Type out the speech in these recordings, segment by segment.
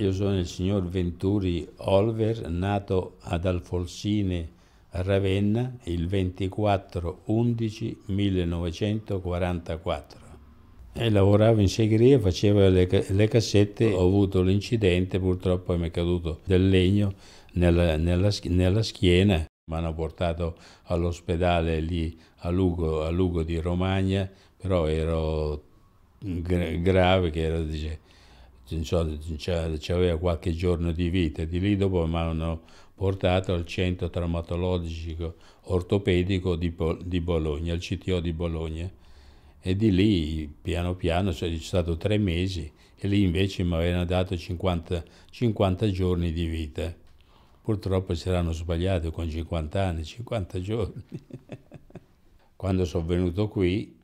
io sono il signor Venturi Olver, nato ad Alfolsine, Ravenna, il 24-11-1944. E lavoravo in segheria, facevo le, le, cassette, ho avuto l'incidente, purtroppo mi è caduto del legno nella, nella, nella schiena. Mi hanno portato all'ospedale lì a Lugo, a Lugo, di Romagna, però ero grave che era dice, aveva qualche giorno di vita. Di lì dopo mi hanno portato al centro traumatologico ortopedico di, di Bologna, al CTO di Bologna. E di lì, piano piano, sono stato tre mesi e lì invece mi avevano dato 50, 50 giorni di vita. Purtroppo si erano sbagliati con 50 anni, 50 giorni. Quando sono venuto qui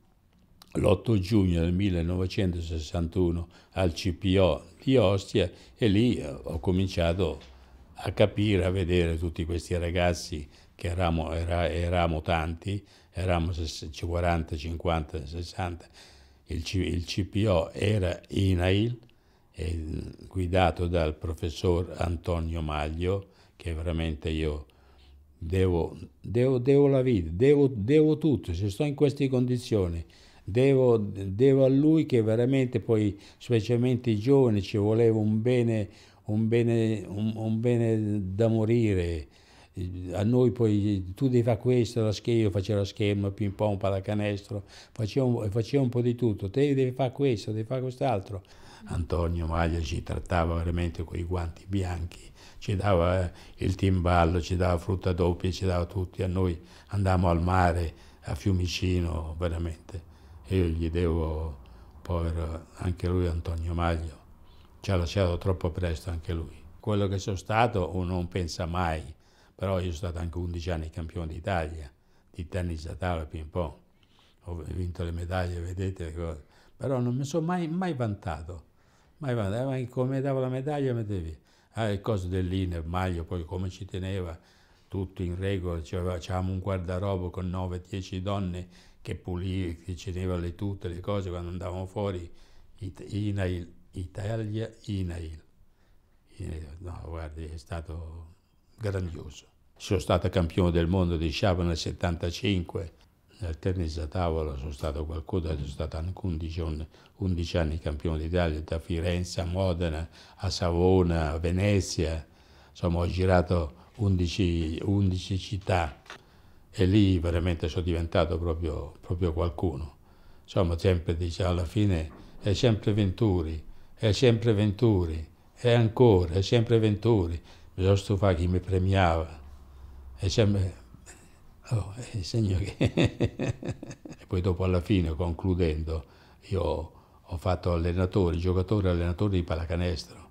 l'8 giugno del 1961 al CPO di Ostia e lì eh, ho cominciato a capire, a vedere tutti questi ragazzi che eravamo, era, eravamo tanti, eravamo 40, 50, 60, il, C, il CPO era INAIL, eh, guidato dal professor Antonio Maglio, che veramente io devo, devo, devo la vita, devo, devo tutto, se sto in queste condizioni Devo, devo a lui che veramente poi, specialmente i giovani, ci voleva un bene, un bene, un, un bene da morire a noi poi tu devi fare questo, la scherma, io facevo la scherma, ping pong, pallacanestro, facevo, facevo un po' di tutto, te devi fare questo, devi fare quest'altro. Antonio Maglia ci trattava veramente con i guanti bianchi, ci dava eh, il timballo, ci dava frutta doppia, ci dava tutti, a noi andavamo al mare, a Fiumicino, veramente io gli devo, povero, anche lui Antonio Maglio, ci ha lasciato troppo presto anche lui. Quello che sono stato o non pensa mai, però io sono stato anche 11 anni campione d'Italia, di tennis a tavola e ping pong, ho vinto le medaglie, vedete, però non mi sono mai, mai vantato, mai vantato, eh, come davo la medaglia mettevi, ah, il coso dell'Ine, Maglio, poi come ci teneva, tutto in regola, cioè facciamo un guardarobo con 9-10 donne che puliva, che le tutte le cose quando andavamo fuori, It- Inail, Italia, Inail. Inail. No, guardi, è stato grandioso. Sono stato campione del mondo di sciapo nel 75, nel tennis a tavola sono stato qualcuno, sono stato anche 11, 11 anni campione d'Italia, da Firenze a Modena, a Savona, a Venezia, insomma ho girato 11, 11 città e lì veramente sono diventato proprio, proprio qualcuno. Insomma, sempre dice alla fine è sempre Venturi, è sempre Venturi, è ancora, è sempre Venturi. Mi sono chi mi premiava. È sempre... Oh, è il segno che... e poi dopo alla fine, concludendo, io ho fatto allenatore, giocatore allenatore di pallacanestro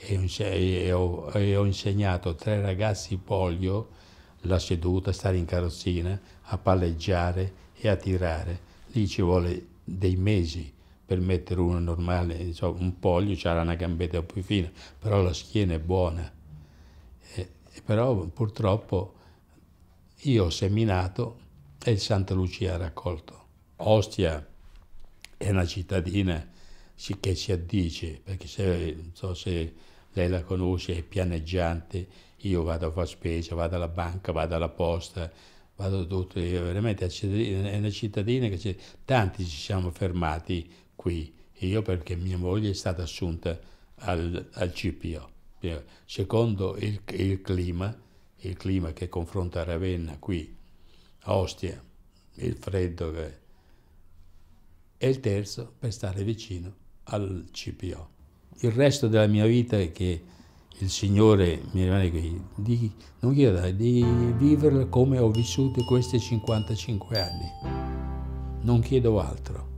e ho, e ho insegnato a tre ragazzi polio la seduta, stare in carrozzina, a palleggiare e a tirare. Lì ci vuole dei mesi per mettere uno normale, insomma, un polio c'era una gambetta più fina, però la schiena è buona. e però purtroppo io ho seminato e il Santa Lucia ha raccolto. Ostia è una cittadina che si addice, perché se, mm. non so se lei la conosce, è pianeggiante, io vado a fare spesa, vado alla banca, vado alla posta, vado tutto, veramente è una cittadina che c'è, tanti ci siamo fermati qui, io perché mia moglie è stata assunta al, al CPO. Eh, secondo il, il, clima, il clima che confronta Ravenna qui, Ostia, il freddo che... E il terzo per stare vicino al CPO. Il resto della mia vita è che il Signore mi rimane qui, di, non chieda, di vivere come ho vissuto questi 55 anni. Non chiedo altro.